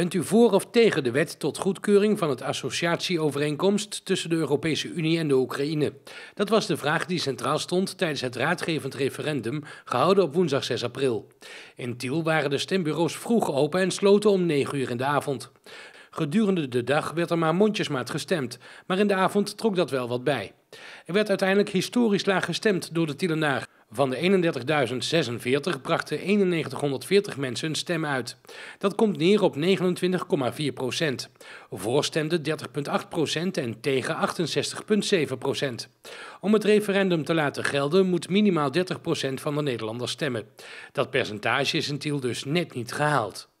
Bent u voor of tegen de wet tot goedkeuring van het associatieovereenkomst tussen de Europese Unie en de Oekraïne? Dat was de vraag die centraal stond tijdens het raadgevend referendum, gehouden op woensdag 6 april. In Tiel waren de stembureaus vroeg open en sloten om 9 uur in de avond. Gedurende de dag werd er maar mondjesmaat gestemd, maar in de avond trok dat wel wat bij. Er werd uiteindelijk historisch laag gestemd door de Tielenaar. Van de 31.046 brachten 9140 mensen een stem uit. Dat komt neer op 29,4 procent. Voorstemden 30,8 procent en tegen 68,7 procent. Om het referendum te laten gelden moet minimaal 30 procent van de Nederlanders stemmen. Dat percentage is in Tiel dus net niet gehaald.